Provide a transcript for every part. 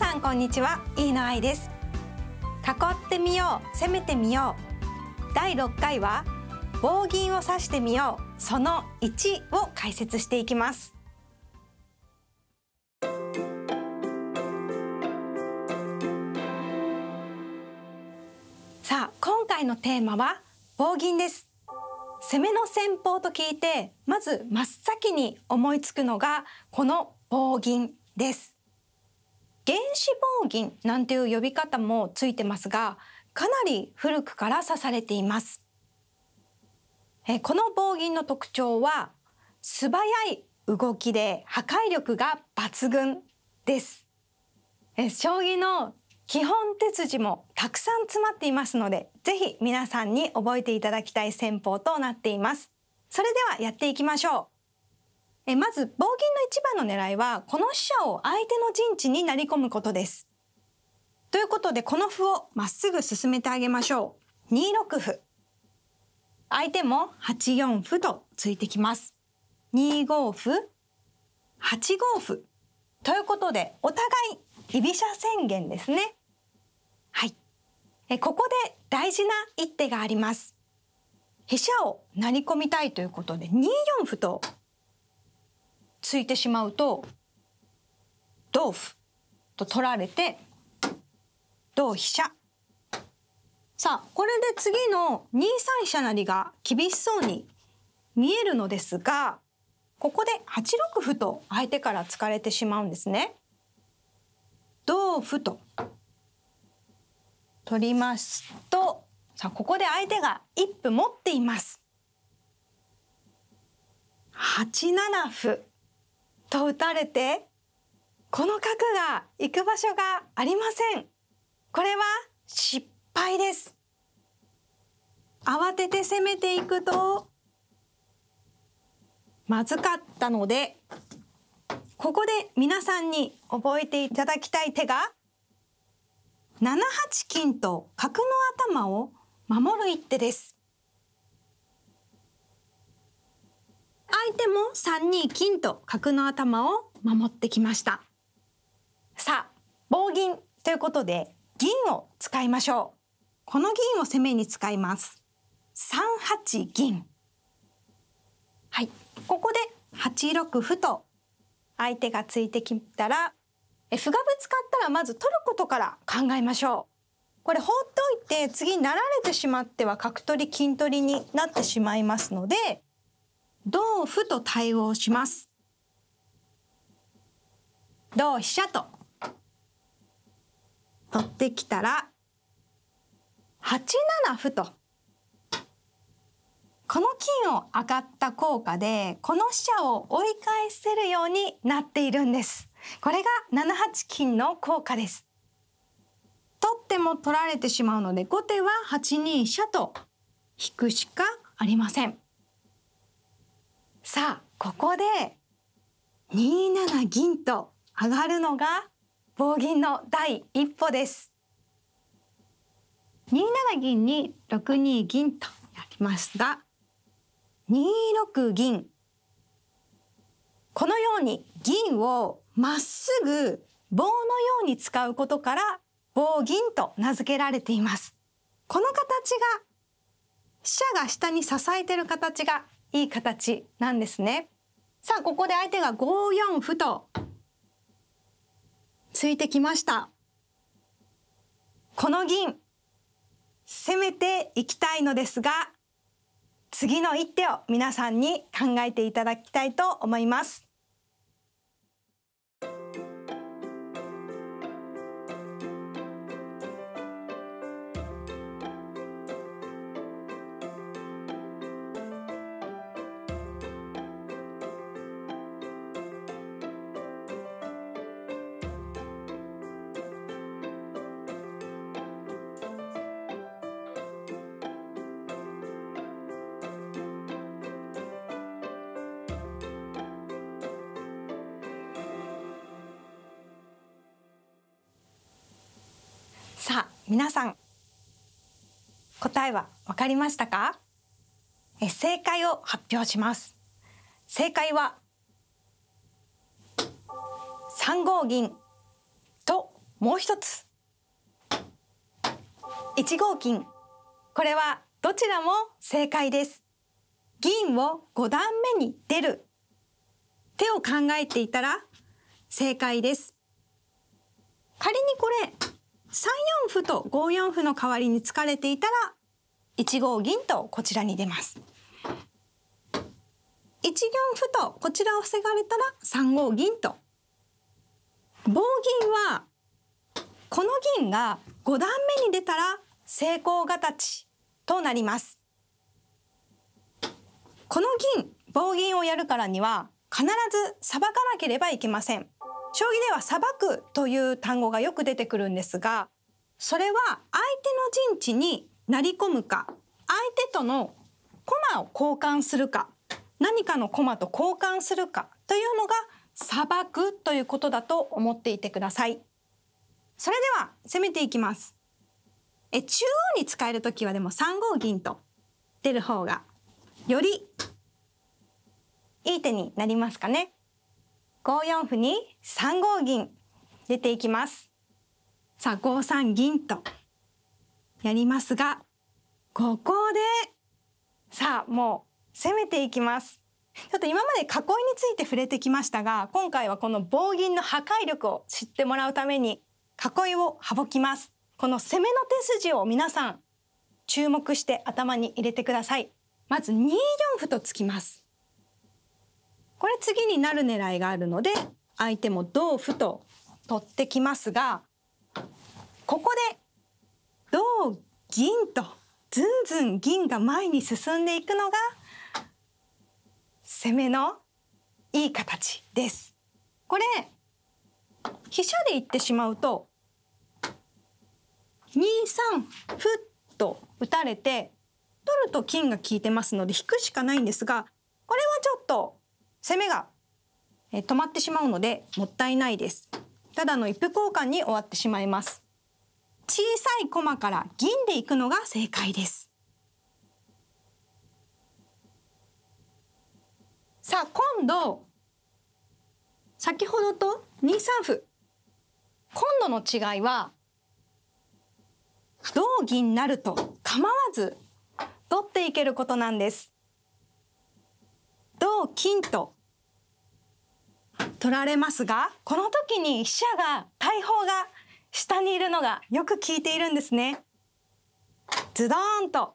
さんこんにちは飯野愛です囲ってみよう攻めてみよう第6回は棒銀を刺してみようその1を解説していきますさあ今回のテーマは棒銀です攻めの戦法と聞いてまず真っ先に思いつくのがこの棒銀です原子棒銀なんていう呼び方もついてますがかなり古くから刺されていますえこの棒銀の特徴は素早い動きで破壊力が抜群ですえ将棋の基本手筋もたくさん詰まっていますのでぜひ皆さんに覚えていただきたい戦法となっていますそれではやっていきましょうえまず棒銀の一番の狙いはこの飛車を相手の陣地になり込むことです。ということでこの歩をまっすぐ進めてあげましょう。2六歩。相手も8四歩とついてきます。2五歩、8五歩。ということでお互い居飛車宣言ですね。はい。えここで大事な一手があります。飛車を成り込みたいということで2四歩とついてしまうと同歩と取られて同飛車さあこれで次の2三飛車成が厳しそうに見えるのですがここで8六歩と相手から突かれてしまうんですね。同歩と取りますとさあここで相手が一歩持っています。8七歩と打たれてこの角が行く場所がありませんこれは失敗です慌てて攻めていくとまずかったのでここで皆さんに覚えていただきたい手が7八金と角の頭を守る一手です相手も3二金と角の頭を守ってきましたさあ棒銀ということで銀を使いましょうこの銀を攻めに使います3八銀はいここで8六歩と相手がついてきたら歩がぶつかったらまず取ることから考えましょうこれ放っておいて次成られてしまっては角取り金取りになってしまいますので同歩と対応します。同飛車と取ってきたら8七歩とこの金を上がった効果でこの飛車を追い返せるようになっているんです。これが7八金の効果です。取っても取られてしまうので後手は8二飛車と引くしかありません。さあここで2七銀と上がるのが棒銀の第一歩です。2七銀に6二銀とやりました。2六銀。このように銀をまっすぐ棒のように使うことから棒銀と名付けられています。この形が飛車が下に支えている形がいい形なんですね。さあ、ここで相手が5四歩とついてきました。この銀、攻めていきたいのですが、次の一手を皆さんに考えていただきたいと思います。さあ皆さん答えは分かりましたかえ正解を発表します正解は三五銀ともう一つ一号金これはどちらも正解です銀を五段目に出る手を考えていたら正解です仮にこれ3四歩と5四歩の代わりに突かれていたら1五銀とこちらに出ます。1四歩とこちらを防がれたら3五銀と。棒銀はこの銀が5段目に出たら成功形となります。この銀棒銀をやるからには必ずさばかなければいけません。将棋では「裁く」という単語がよく出てくるんですがそれは相手の陣地になり込むか相手との駒を交換するか何かの駒と交換するかというのが裁くということだと思っていてください。それでは攻めていきます。え中央に使える時はでも3五銀と出る方がよりいい手になりますかね。5四歩に3五銀出ていきます。さあ5三銀とやりますがここでさあもう攻めていきます。ちょっと今まで囲いについて触れてきましたが今回はこの棒銀の破壊力を知ってもらうために囲いを省きますこの攻めの手筋を皆さん注目して頭に入れてくださいまず2四歩と突きますこれ次になる狙いがあるので相手も同歩と取ってきますがここで同銀とずんずん銀が前に進んでいくのが攻めのいい形です。これ飛車で行ってしまうと2三歩と打たれて取ると金が効いてますので引くしかないんですがこれはちょっと攻めが止まってしまうのでもったいないです。ただの一歩交換に終わってしまいます。小さい駒から銀でいくのが正解です。さあ今度先ほどと2三歩今度の違いは同銀なると構わず取っていけることなんです。同金と取られますがこの時に飛車が大砲が下にいるのがよく効いているんですね。ズドンと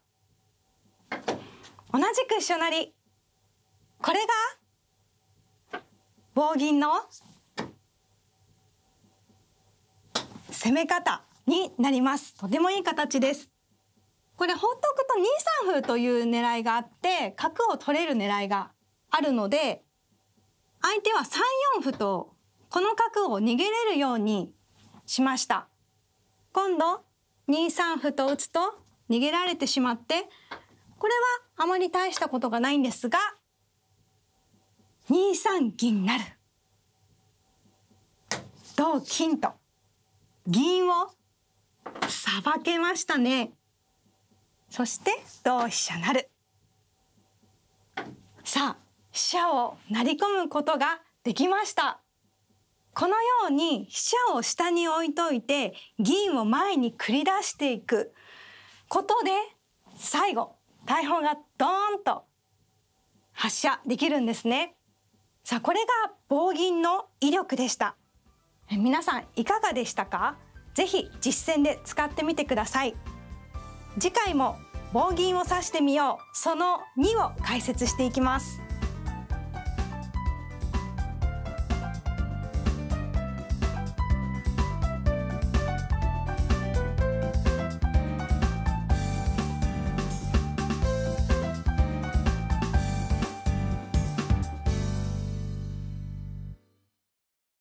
同じく飛車成これが棒銀の攻め方になりますとてもいい形ですこれ放っておくと2三歩という狙いがあって角を取れる狙いがあるので相手は3四歩とこの角を逃げれるようにしました今度2三歩と打つと逃げられてしまってこれはあまり大したことがないんですが2三銀なる同金と銀をさばけましたねそして同飛車なるさあ飛車を成り込むことができましたこのように飛車を下に置いといて銀を前に繰り出していくことで最後大砲がドーンと発射できるんですねさあこれが棒銀の威力でした皆さんいかがでしたかぜひ実践で使ってみてください次回も棒銀を指してみようその2を解説していきます